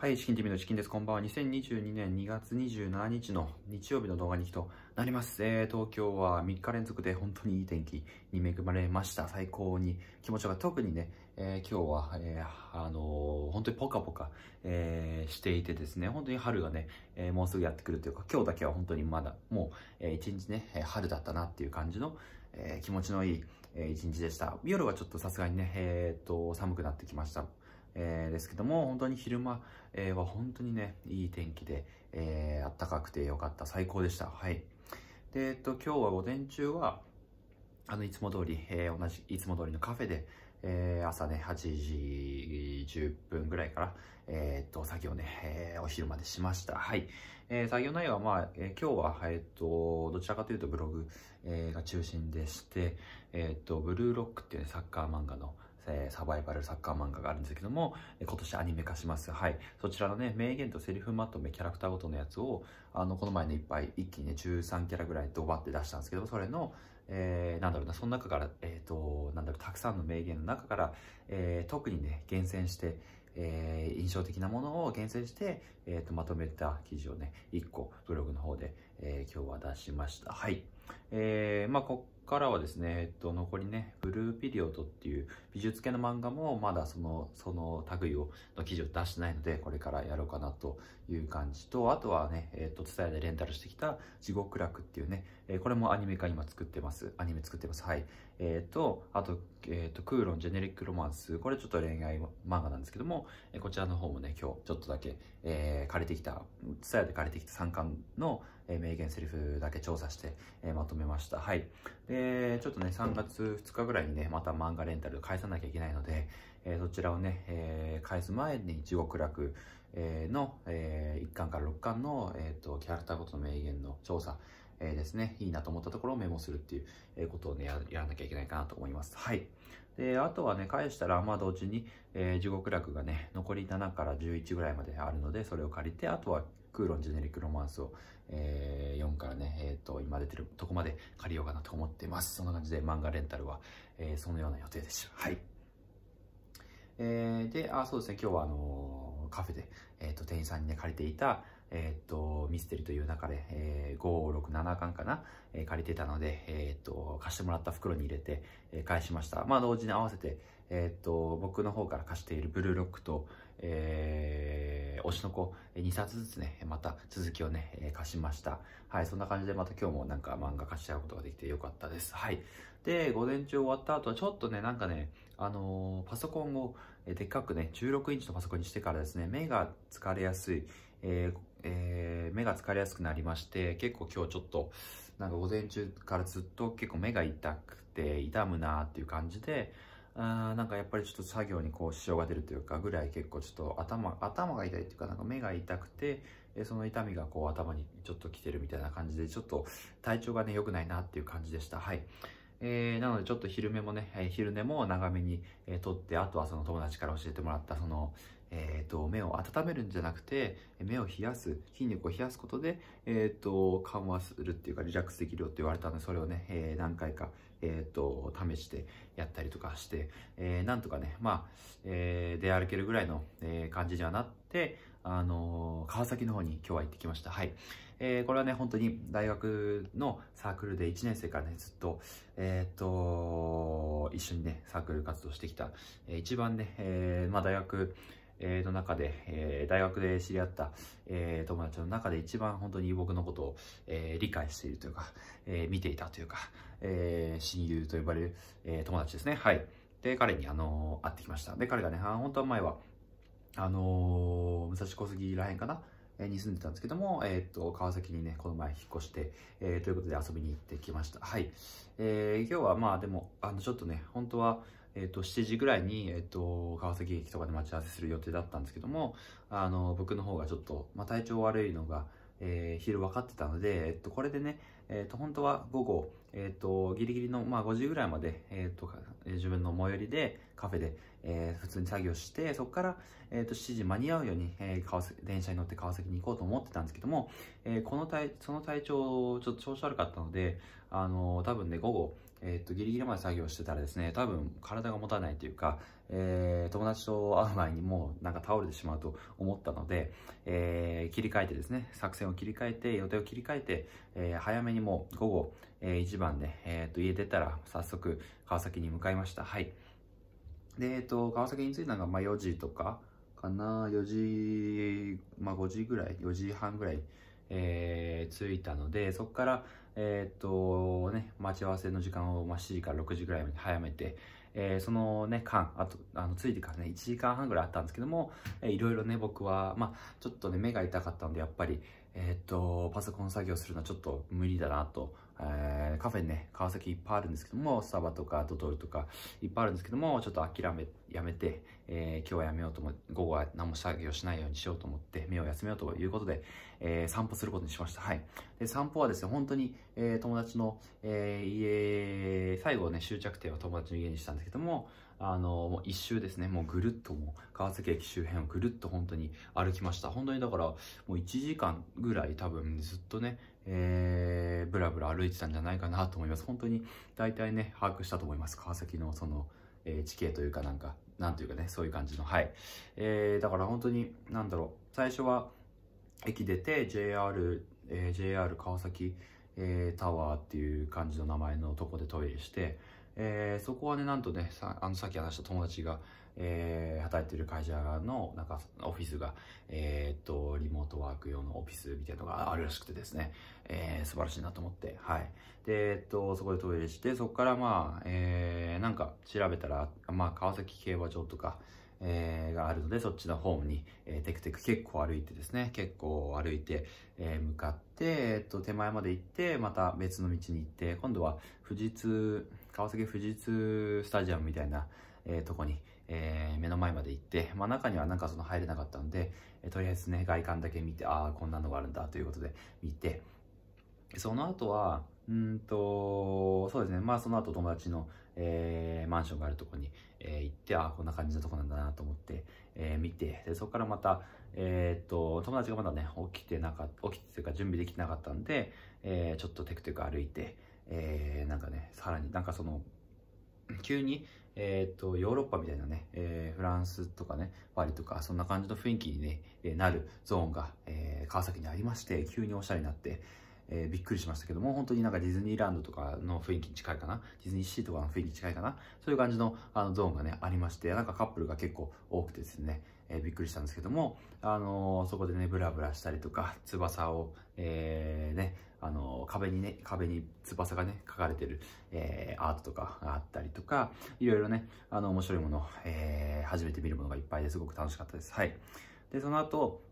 はい、チキン TV のチキンです。こんばんは。2022年2月27日の日曜日の動画にとなります。えー、東京は3日連続で本当にいい天気に恵まれました。最高に気持ちが特にね、えー、今日は、えー、あの本当にポカポカ、えしていてですね、本当に春がね、えもうすぐやってくるというか、今日だけは本当にまだ、もう、えー、一日ね、春だったなっていう感じの、え気持ちのいい、えー、一日でした。夜はちょっとさすがにね、えっと、寒くなってきました。えー、ですけども、本当に昼間、えー、は本当にね、いい天気で、えー、暖かくてよかった、最高でした。はい。で、えっと、今日は午前中は、あの、いつも通り、えー、同じ、いつも通りのカフェで、えー、朝ね、8時10分ぐらいから、えー、っと、作業ね、えー、お昼までしました。はい。えー、作業内容は、まあ、えー、今日は、えっと、どちらかというとブログ、えー、が中心でして、えっと、ブルーロックっていう、ね、サッカー漫画の、えー、サバイバルサッカー漫画があるんですけども、今年アニメ化します。はい。そちらのね、名言とセリフまとめ、キャラクターごとのやつを、あの、この前ね、いっぱい一気にね、13キャラぐらいドバって出したんですけど、それの、えー、なんだろうな、その中から、えっ、ー、と、なんだろう、たくさんの名言の中から、えー、特にね、厳選して、えー、印象的なものを厳選して、えーと、とまとめた記事をね1個ブログの方で、えー、今日は出しましたはい、えーまあ、こからはですね、えっと、残りね、ブルーピリオドっていう美術系の漫画もまだその、その類を、の記事を出してないので、これからやろうかなという感じと、あとはね、えっと、伝えでレンタルしてきた地獄楽っていうね、えこれもアニメ化今作ってます。アニメ作ってます。はい。えっ、と、あと、えっ、と、クーロンジェネリックロマンス。これちょっと恋愛漫画なんですけども、えこちらの方もね、今日ちょっとだけ、えー、借りてきた、伝えで借りてきた3巻の、え名言セリフだけ調査して、えまとめました。はい。で、ちょっとね、3月2日ぐらいにね、また漫画レンタル返さなきゃいけないので、えそちらをね、え返す前に地獄楽、えの、え1巻から6巻の、えーと、キャラクターごとの名言の調査、えー、ですね、いいなと思ったところをメモするっていうことをね、やらなきゃいけないかなと思います。はい。で、あとはね、返したら、まあ同時に、えー、地獄楽がね、残り7から11ぐらいまであるので、それを借りて、あとはクーロンジェネリックロマンスを、えー、4からね、えーと、今出てるとこまで借りようかなと思ってます。そんな感じで漫画レンタルは、えー、そのような予定でした。はい。えー、で、あ、そうですね、今日はあのー、カフェで、えっ、ー、と、店員さんにね、借りていた、えっ、と、ミステリという中で、えー、5、6、7巻かな、えー、借りてたので、えっ、と、貸してもらった袋に入れて、えー、返しました。まあ、同時に合わせて、えっ、と、僕の方から貸しているブルーロックと、えー、推しの子、2冊ずつね、また続きをね、え貸しました。はい、そんな感じでまた今日もなんか漫画貸し合うことができてよかったです。はい。で、午前中終わった後はちょっとね、なんかね、あのー、パソコンを、えでっかくね、16インチのパソコンにしてからですね、目が疲れやすい、えーえー、目が疲れやすくなりまして、結構今日ちょっと、なんか午前中からずっと結構目が痛くて、痛むなっていう感じで、あなんかやっぱりちょっと作業にこう支障が出るというかぐらい結構ちょっと頭頭が痛いっていうかなんか目が痛くてその痛みがこう頭にちょっと来てるみたいな感じでちょっと体調がね良くないなっていう感じでしたはいえー、なのでちょっと昼寝もね、えー、昼寝も長めに、えー、とって、あとはその友達から教えてもらった、その、えっ、ー、と、目を温めるんじゃなくて、目を冷やす、筋肉を冷やすことで、えっ、ー、と、緩和するっていうか、リラックスできるよって言われたので、それをね、えー、何回か、えっ、と、試してやったりとかして、えなんとかね、まあ、え出歩けるぐらいの、え感じにはなって、あの川崎の方に今日は行ってきました。はい。えー、これはね、本当に大学のサークルで1年生からね、ずっと、えー、っと、一緒にね、サークル活動してきた、えー、一番ね、えー、まあ大学、えー、の中で、えー、大学で知り合った、えー、友達の中で一番本当に僕のことを、えー、理解しているというか、えー、見ていたというか、えー、親友と呼ばれる、えー、友達ですね。はい。で、彼に、あのー、会ってきました。で、彼がね、本当は前は、あのー、武蔵小杉らへんかなに住んでたんですけども、えっ、ー、と、川崎にね、この前引っ越して、えー、ということで遊びに行ってきました。はい。えー、今日はまあでも、あの、ちょっとね、本当は、えっ、と、7時ぐらいに、えっ、と、川崎駅とかで待ち合わせする予定だったんですけども、あの、僕の方がちょっと、まあ体調悪いのが、えー、昼分かってたので、えっ、と、これでね、えっ、と、本当は午後、えっ、ー、と、ギリギリの、まあ、5時ぐらいまで、えっ、ー、と、自分の最寄りで、カフェで、えー、普通に作業して、そこから、えっ、と、7時間に合うように、え川崎、電車に乗って川崎に行こうと思ってたんですけども、えこの体、その体調、ちょっと調子悪かったので、あの多分ね、午後、えっと、ギリギリまで作業してたらですね、多分体が持たないというか、えー、友達と会う前にもうなんか倒れてしまうと思ったので、えー、切り替えてですね、作戦を切り替えて、予定を切り替えて、えー、早めにもう午後、えー、1番で、えっ、ー、と、家出たら早速川崎に向かいました。はい。で、えっ、ー、と、川崎に着いたのが、まあ4時とかかな、4時、まあ5時ぐらい、4時半ぐらい、えー、着いたので、そこから、えっ、とね、待ち合わせの時間を、まあ、7時から6時ぐらいまで早めて、えー、そのね、間、あと、あの、ついてからね、1時間半ぐらいあったんですけども、えー、いろいろね、僕は、まあ、ちょっとね、目が痛かったんで、やっぱり、えっ、と、パソコン作業するのはちょっと無理だなとえー、カフェね、川崎いっぱいあるんですけども、スタバとかドトールとかいっぱいあるんですけども、ちょっと諦め、やめて、えー、今日はやめようと思って、午後は何も作業しないようにしようと思って、目を休めようということで、えー、散歩することにしました。はい。で、散歩はですね、本当に、えー、友達の、えー、家、最後ね、終着点は友達の家にしたんですけども、あの、もう一周ですね、もうぐるっとも川崎駅周辺をぐるっと本当に歩きました。本当にだから、もう1時間ぐらい多分ずっとね、えー、ぶらぶら歩いてたんじゃないかなと思います。本当に大体ね、把握したと思います。川崎のその、えー、地形というかなんか、なんというかね、そういう感じの、はい。えー、だから本当に、なんだろう、最初は駅出て JR、えー、JR 川崎、えー、タワーっていう感じの名前のとこでトイレして、えー、そこはね、なんとね、さあのさっき話した友達が、えー、働いてる会社の、なんか、オフィスが、えー、っと、リモートワーク用のオフィスみたいなのがあるらしくてですね、えー、素晴らしいなと思って、はい。で、えっと、そこでトイレして、そこからまあ、えー、なんか調べたら、まあ、川崎競馬場とか、えー、があるので、そっちのホームに、えー、テクテク結構歩いてですね、結構歩いて、えー、向かって、えっと、手前まで行って、また別の道に行って、今度は富士通、川崎富士通スタジアムみたいな、えー、とこに、えー、目の前まで行って、まあ、中にはなんかその入れなかったんで、えー、とりあえずね、外観だけ見て、ああ、こんなのがあるんだということで見て、その後は、うんと、そうですね、まあその後友達の、えー、マンションがあるとこに、えー、行って、あこんな感じのとこなんだなと思って、えー、見て、でそこからまた、えっと、友達がまだね、起きてなかった、起きてというか準備できてなかったんで、えちょっとテクテク歩いて、えなんかね、さらになんかその、急に、えっと、ヨーロッパみたいなね、えフランスとかね、パリとか、そんな感じの雰囲気に、ね、なるゾーンが、え川崎にありまして、急におしゃれになって、えー、びっくりしましたけども、本当になんかディズニーランドとかの雰囲気に近いかな、ディズニーシーとかの雰囲気に近いかな、そういう感じのあのゾーンがね、ありまして、なんかカップルが結構多くてですね、えー、びっくりしたんですけども、あのー、そこでね、ブラブラしたりとか、翼を、えー、ね、あの壁にね、壁に翼がね、描かれてる、えー、アートとかがあったりとか、いろいろね、あの、面白いもの、えー、初めて見るものがいっぱいですごく楽しかったです。はい。で、その後、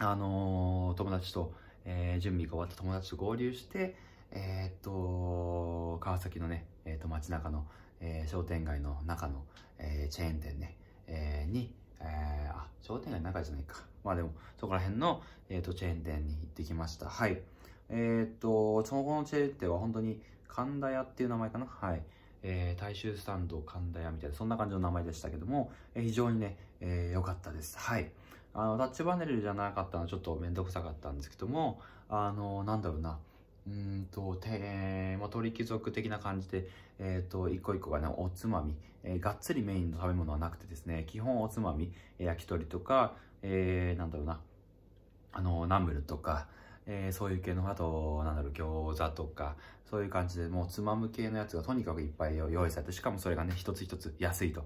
あのー、友達と、えー、準備が終わった友達と合流して、えー、っと、川崎のね、えー、っと、街中の、えー、商店街の中の、えー、チェーン店ね、えー、に、えー、あ、商店街の中じゃないか。まあでも、そこら辺の、えー、っと、チェーン店に行ってきました。はい。えー、っと、その後のチェーン店は本当に、神田屋っていう名前かな。はい。えー、大衆スタンド神田屋みたいな、そんな感じの名前でしたけども、えー、非常にね、良、えー、かったです。はい。あのタッチパネルじゃなかったのはちょっと面倒くさかったんですけどもあのなんだろうなうんと、えー、まあ、鳥貴族的な感じで、えっ、ー、と、一個一個がね、おつまみ、えー、がっつりメインの食べ物はなくてですね、基本おつまみ、えー、焼き鳥とか、えー、なんだろうな、あの、ナムルとか、えー、そういう系の、あと、なんだろう、餃子とか、そういう感じで、もうつまむ系のやつがとにかくいっぱい用意されて、しかもそれがね、一つ一つ安いと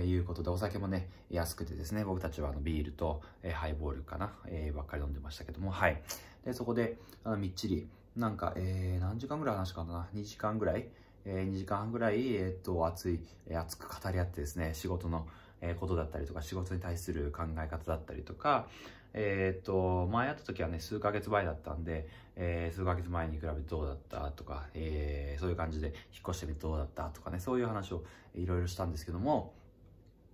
えいうことで、お酒もね、安くてですね、僕たちはあのビールと、えハイボールかな、えばっかり飲んでましたけども、はい。で、そこで、あのみっちり、なんか、えー、何時間ぐらい話したかな ?2 時間ぐらいえー、2時間半ぐらい、えー、っと、熱い、え熱く語り合ってですね、仕事の、えー、ことだったりとか、仕事に対する考え方だったりとか、えー、っと、前会った時はね、数ヶ月前だったんで、えー、数ヶ月前に比べてどうだったとか、えー、そういう感じで引っ越してみてどうだったとかね、そういう話をいろいろしたんですけども、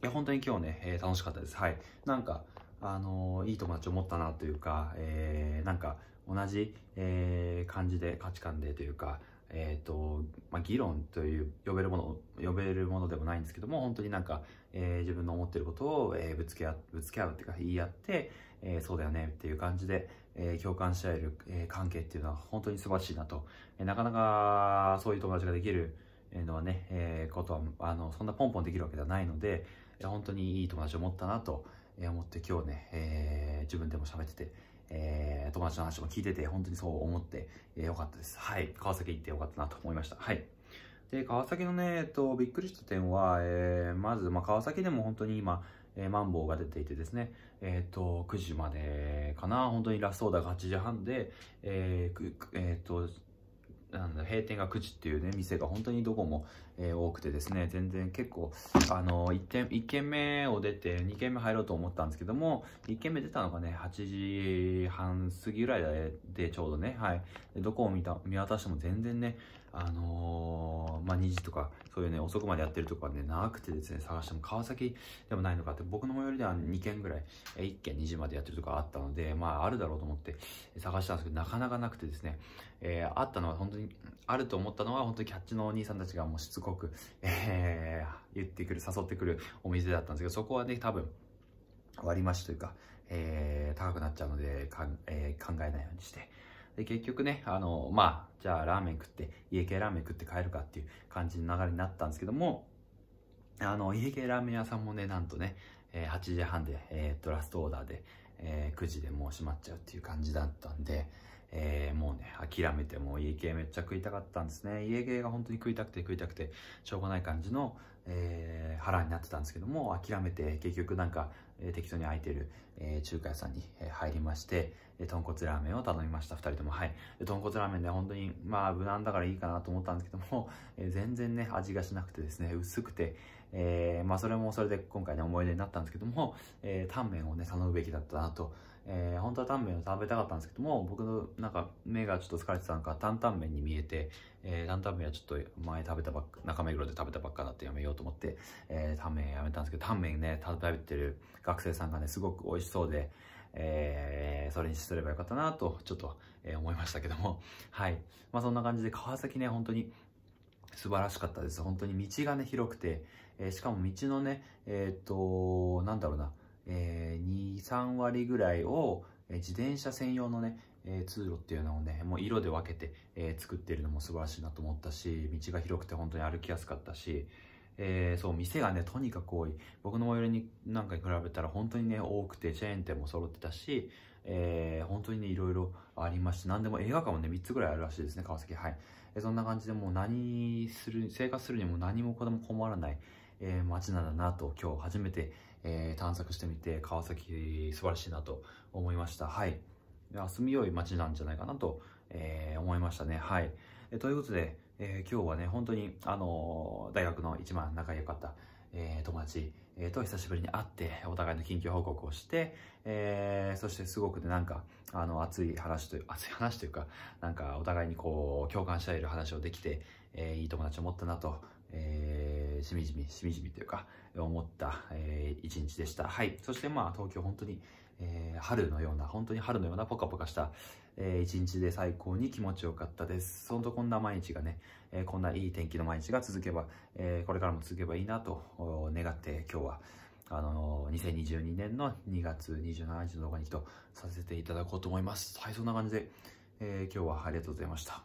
いや、本当に今日ね、えー、楽しかったです。はい。なんか、あのー、いい友達を持ったなというか、えー、なんか、同じ、えー、感じで、価値観でというか、えっ、ー、と、まあ、議論という呼べるもの、呼べるものでもないんですけども、本当になんか、えー、自分の思ってることを、えー、ぶつけ合う、ぶつけ合うっていうか、言い合って、えー、そうだよねっていう感じで、えー、共感し合える、えー、関係っていうのは本当に素晴らしいなと。えー、なかなか、そういう友達ができる、のはね、えー、ことは、あの、そんなポンポンできるわけではないので、い本当にいい友達を持ったなと思って今日ね、えー、自分でも喋ってて、えー、友達の話も聞いてて、本当にそう思って、えー、よかったです。はい。川崎行ってよかったなと思いました。はい。で、川崎のね、えっと、びっくりした点は、えー、まず、まあ、川崎でも本当に今、えー、マンボウが出ていてですね、えっ、と、9時までかな、本当にラストオーダーが8時半で、えー、えっ、と、なんだ閉店が9時っていうね店が本当にどこも、えー、多くてですね全然結構あの 1, 点1軒目を出て2軒目入ろうと思ったんですけども1軒目出たのがね8時半過ぎぐらいでちょうどねはいどこを見た見渡しても全然ねあのー、まあ、2時とか、そういうね、遅くまでやってるとかはね、長くてですね、探しても川崎でもないのかって、僕の最寄りでは2軒ぐらい、1軒2時までやってるとかあったので、まあ、あるだろうと思って探したんですけど、なかなかなくてですね、えー、あったのは本当に、あると思ったのは、本当にキャッチのお兄さんたちがもうしつこく、えー、言ってくる、誘ってくるお店だったんですけど、そこはね、多分、割増というか、えー、高くなっちゃうので、かんえー、考えないようにして、で、結局ね、あの、まあ、じゃあラーメン食って、家系ラーメン食って帰るかっていう感じの流れになったんですけども、あの、家系ラーメン屋さんもね、なんとね、え8時半で、えー、と、ラストオーダーで、えー、9時でもう閉まっちゃうっていう感じだったんで、えー、もうね、諦めて、もう家系めっちゃ食いたかったんですね。家系が本当に食いたくて食いたくて、しょうがない感じの、えー、腹になってたんですけども諦めて結局なんか、えー、適当に空いてる、えー、中華屋さんに、入りまして、えー、豚骨ラーメンを頼みました2人ともはい豚骨ラーメンで、ね、本当にまあ無難だからいいかなと思ったんですけども、えー、全然ね味がしなくてですね薄くて、えー、まあそれもそれで今回ね思い出になったんですけども、えー、タンメンをね頼むべきだったなとえー、本当はタンメンを食べたかったんですけども、僕のなんか目がちょっと疲れてたのか、担々麺に見えて、えー、担々麺はちょっと前食べたばっか、中目黒で食べたばっかだってやめようと思って、えー、タンメンやめたんですけど、タンメンね、食べてる学生さんがね、すごく美味しそうで、えー、それにすればよかったなと、ちょっと、えー、思いましたけども、はい。まあそんな感じで、川崎ね、本当に素晴らしかったです。本当に道がね、広くて、えー、しかも道のね、えー、っと、なんだろうな、えー、2、3割ぐらいを、え自転車専用のね、えー、通路っていうのをね、もう色で分けて、えー、作ってるのも素晴らしいなと思ったし、道が広くて本当に歩きやすかったし、えー、そう、店がね、とにかく多い。僕の最寄りになんかに比べたら本当にね、多くて、チェーン店も揃ってたし、えー、本当にね、いろいろありまして、何でも映画館もね、3つぐらいあるらしいですね、川崎。はい。えそんな感じでもう何する、生活するにも何もこれも困らない、え街なんだなと、今日初めて、えー、探索してみて、川崎素晴らしいなと思いました。はい。住みよい街なんじゃないかなと、えー、思いましたね。はい。ということで、えー、今日はね、本当に、あのー、大学の一番仲良かった、えー、友達、えー、と久しぶりに会って、お互いの近況報告をして、えー、そしてすごくね、なんか、あの、熱い話という、熱い話というか、なんか、お互いにこう、共感し合える話をできて、えー、いい友達を持ったなと、えー、しみじみ、しみじみというか、思った、えー一日でした。はい。そしてまあ、東京本当に、えー、春のような、本当に春のようなポカポカした、えー、一日で最高に気持ちよかったです。ほんとこんな毎日がね、えー、こんないい天気の毎日が続けば、えー、これからも続けばいいなと願って今日は、あのー、2022年の2月27日の動画にとさせていただこうと思います。はい、そんな感じで、えー、今日はありがとうございました。